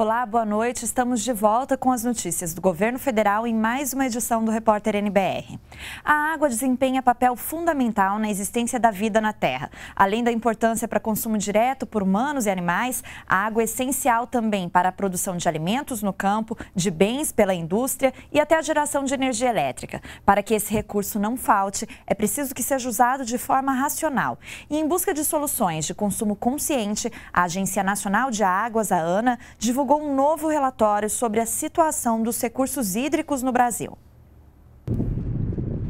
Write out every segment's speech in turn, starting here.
Olá, boa noite. Estamos de volta com as notícias do governo federal em mais uma edição do Repórter NBR. A água desempenha papel fundamental na existência da vida na Terra. Além da importância para consumo direto por humanos e animais, a água é essencial também para a produção de alimentos no campo, de bens pela indústria e até a geração de energia elétrica. Para que esse recurso não falte, é preciso que seja usado de forma racional. E em busca de soluções de consumo consciente, a Agência Nacional de Águas, a ANA, divulgou divulgou um novo relatório sobre a situação dos recursos hídricos no Brasil.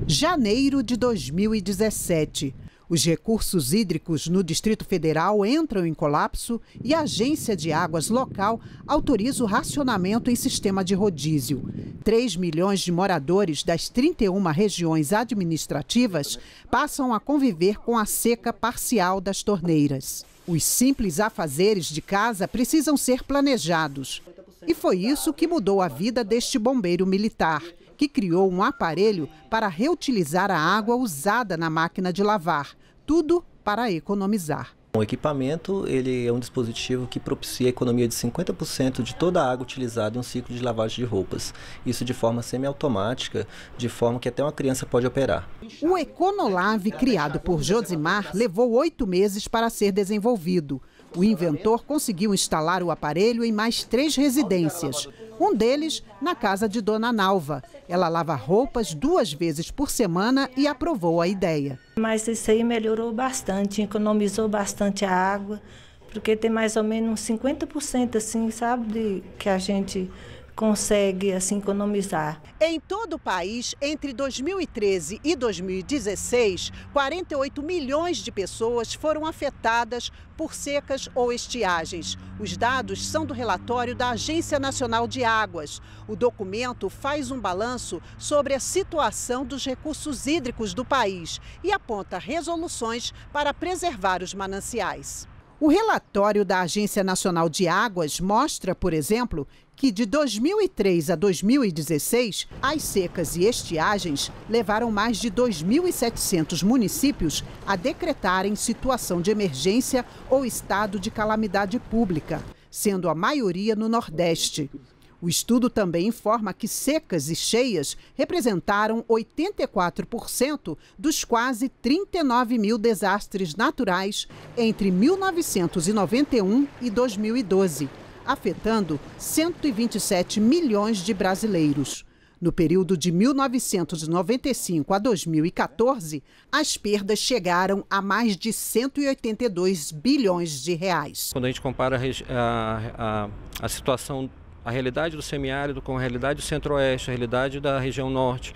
Janeiro de 2017. Os recursos hídricos no Distrito Federal entram em colapso e a Agência de Águas local autoriza o racionamento em sistema de rodízio. 3 milhões de moradores das 31 regiões administrativas passam a conviver com a seca parcial das torneiras. Os simples afazeres de casa precisam ser planejados. E foi isso que mudou a vida deste bombeiro militar, que criou um aparelho para reutilizar a água usada na máquina de lavar. Tudo para economizar. O equipamento ele é um dispositivo que propicia a economia de 50% de toda a água utilizada em um ciclo de lavagem de roupas. Isso de forma semiautomática, de forma que até uma criança pode operar. O Econolave, criado por Josimar, levou oito meses para ser desenvolvido. O inventor conseguiu instalar o aparelho em mais três residências. Um deles na casa de Dona Nalva. Ela lava roupas duas vezes por semana e aprovou a ideia. Mas isso aí melhorou bastante, economizou bastante a água, porque tem mais ou menos uns 50% assim, sabe, de, que a gente consegue assim economizar. Em todo o país, entre 2013 e 2016, 48 milhões de pessoas foram afetadas por secas ou estiagens. Os dados são do relatório da Agência Nacional de Águas. O documento faz um balanço sobre a situação dos recursos hídricos do país e aponta resoluções para preservar os mananciais. O relatório da Agência Nacional de Águas mostra, por exemplo, que de 2003 a 2016, as secas e estiagens levaram mais de 2.700 municípios a decretarem situação de emergência ou estado de calamidade pública, sendo a maioria no Nordeste. O estudo também informa que secas e cheias representaram 84% dos quase 39 mil desastres naturais entre 1991 e 2012, afetando 127 milhões de brasileiros. No período de 1995 a 2014, as perdas chegaram a mais de 182 bilhões de reais. Quando a gente compara a, a, a situação a realidade do semiárido com a realidade do centro-oeste, a realidade da região norte,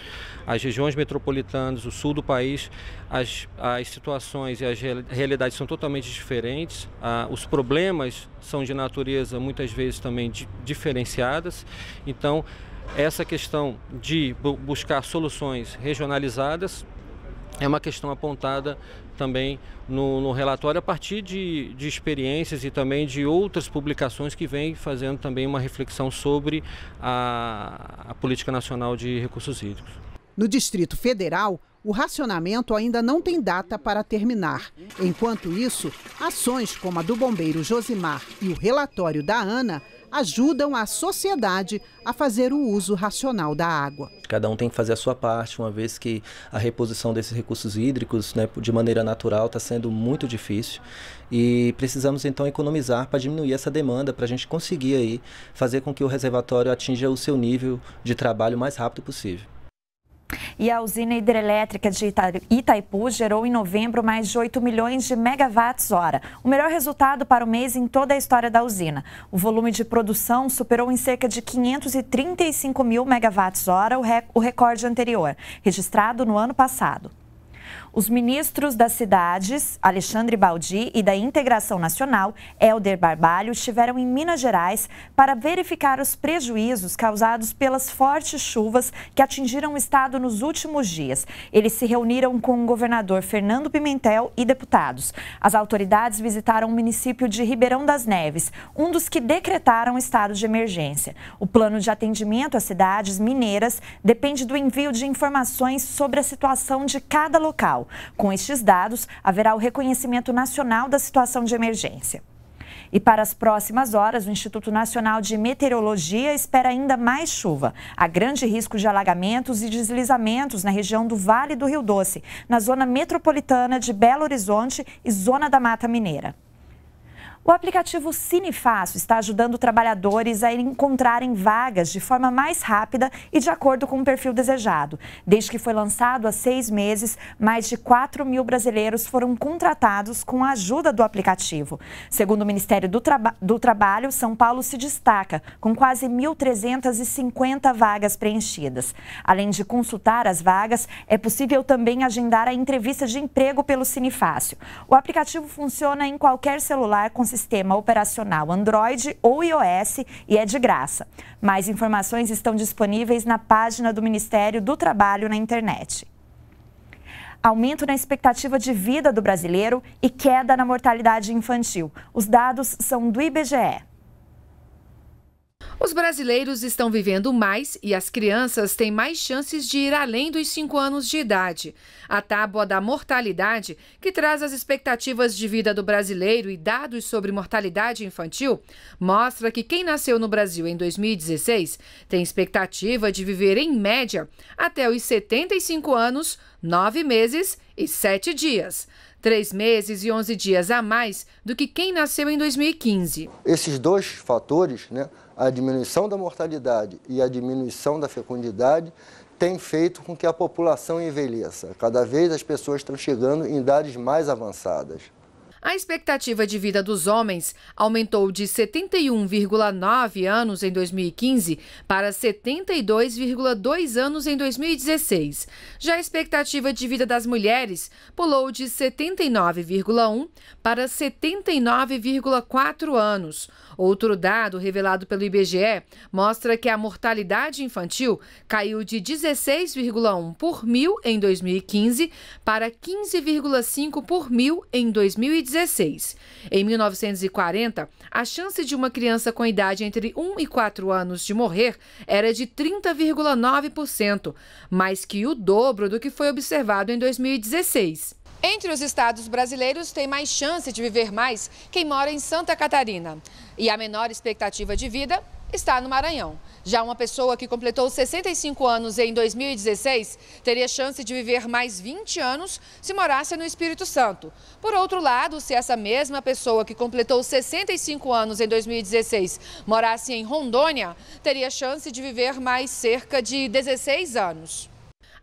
as regiões metropolitanas, o sul do país, as, as situações e as realidades são totalmente diferentes, ah, os problemas são de natureza muitas vezes também di diferenciadas, então essa questão de bu buscar soluções regionalizadas é uma questão apontada também no, no relatório a partir de, de, experiências e também de outras publicações que vêm fazendo também uma reflexão sobre a, a política nacional de recursos hídricos. No Distrito Federal, o racionamento ainda não tem data para terminar. Enquanto isso, ações como a do bombeiro Josimar e o relatório da ANA ajudam a sociedade a fazer o uso racional da água. Cada um tem que fazer a sua parte, uma vez que a reposição desses recursos hídricos né, de maneira natural está sendo muito difícil e precisamos então economizar para diminuir essa demanda, para a gente conseguir aí fazer com que o reservatório atinja o seu nível de trabalho o mais rápido possível. E a usina hidrelétrica de Itaipu gerou em novembro mais de 8 milhões de megawatts hora, o melhor resultado para o mês em toda a história da usina. O volume de produção superou em cerca de 535 mil megawatts hora o recorde anterior, registrado no ano passado. Os ministros das cidades, Alexandre Baldi, e da Integração Nacional, Helder Barbalho, estiveram em Minas Gerais para verificar os prejuízos causados pelas fortes chuvas que atingiram o estado nos últimos dias. Eles se reuniram com o governador Fernando Pimentel e deputados. As autoridades visitaram o município de Ribeirão das Neves, um dos que decretaram estado de emergência. O plano de atendimento às cidades mineiras depende do envio de informações sobre a situação de cada local. Com estes dados, haverá o reconhecimento nacional da situação de emergência. E para as próximas horas, o Instituto Nacional de Meteorologia espera ainda mais chuva. Há grande risco de alagamentos e deslizamentos na região do Vale do Rio Doce, na zona metropolitana de Belo Horizonte e zona da Mata Mineira. O aplicativo Cinefácil está ajudando trabalhadores a encontrarem vagas de forma mais rápida e de acordo com o perfil desejado. Desde que foi lançado há seis meses, mais de 4 mil brasileiros foram contratados com a ajuda do aplicativo. Segundo o Ministério do, Traba do Trabalho, São Paulo se destaca, com quase 1.350 vagas preenchidas. Além de consultar as vagas, é possível também agendar a entrevista de emprego pelo Cinefácil. O aplicativo funciona em qualquer celular com sistema operacional Android ou iOS e é de graça. Mais informações estão disponíveis na página do Ministério do Trabalho na internet aumento na expectativa de vida do brasileiro e queda na mortalidade infantil. Os dados são do IBGE. Os brasileiros estão vivendo mais e as crianças têm mais chances de ir além dos 5 anos de idade. A tábua da mortalidade, que traz as expectativas de vida do brasileiro e dados sobre mortalidade infantil, mostra que quem nasceu no Brasil em 2016 tem expectativa de viver, em média, até os 75 anos, 9 meses e 7 dias três meses e 11 dias a mais do que quem nasceu em 2015. Esses dois fatores, né, a diminuição da mortalidade e a diminuição da fecundidade, tem feito com que a população envelheça. Cada vez as pessoas estão chegando em idades mais avançadas. A expectativa de vida dos homens aumentou de 71,9 anos em 2015 para 72,2 anos em 2016. Já a expectativa de vida das mulheres pulou de 79,1 para 79,4 anos. Outro dado revelado pelo IBGE mostra que a mortalidade infantil caiu de 16,1 por mil em 2015 para 15,5 por mil em 2016. Em 1940, a chance de uma criança com idade entre 1 e 4 anos de morrer era de 30,9%, mais que o dobro do que foi observado em 2016. Entre os estados brasileiros, tem mais chance de viver mais quem mora em Santa Catarina. E a menor expectativa de vida está no Maranhão. Já uma pessoa que completou 65 anos em 2016 teria chance de viver mais 20 anos se morasse no Espírito Santo. Por outro lado, se essa mesma pessoa que completou 65 anos em 2016 morasse em Rondônia, teria chance de viver mais cerca de 16 anos.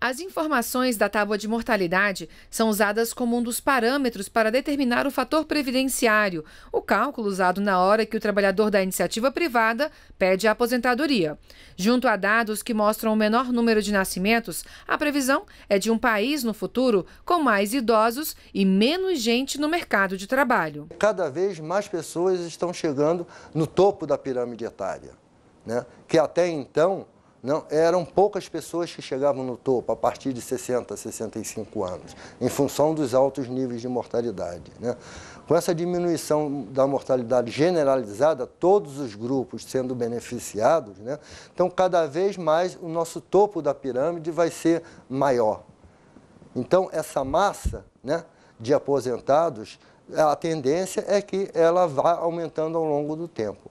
As informações da tábua de mortalidade são usadas como um dos parâmetros para determinar o fator previdenciário, o cálculo usado na hora que o trabalhador da iniciativa privada pede a aposentadoria. Junto a dados que mostram o menor número de nascimentos, a previsão é de um país no futuro com mais idosos e menos gente no mercado de trabalho. Cada vez mais pessoas estão chegando no topo da pirâmide etária, né? que até então não, eram poucas pessoas que chegavam no topo a partir de 60, 65 anos, em função dos altos níveis de mortalidade. Né? Com essa diminuição da mortalidade generalizada, todos os grupos sendo beneficiados, né? então cada vez mais o nosso topo da pirâmide vai ser maior. Então essa massa né, de aposentados, a tendência é que ela vá aumentando ao longo do tempo.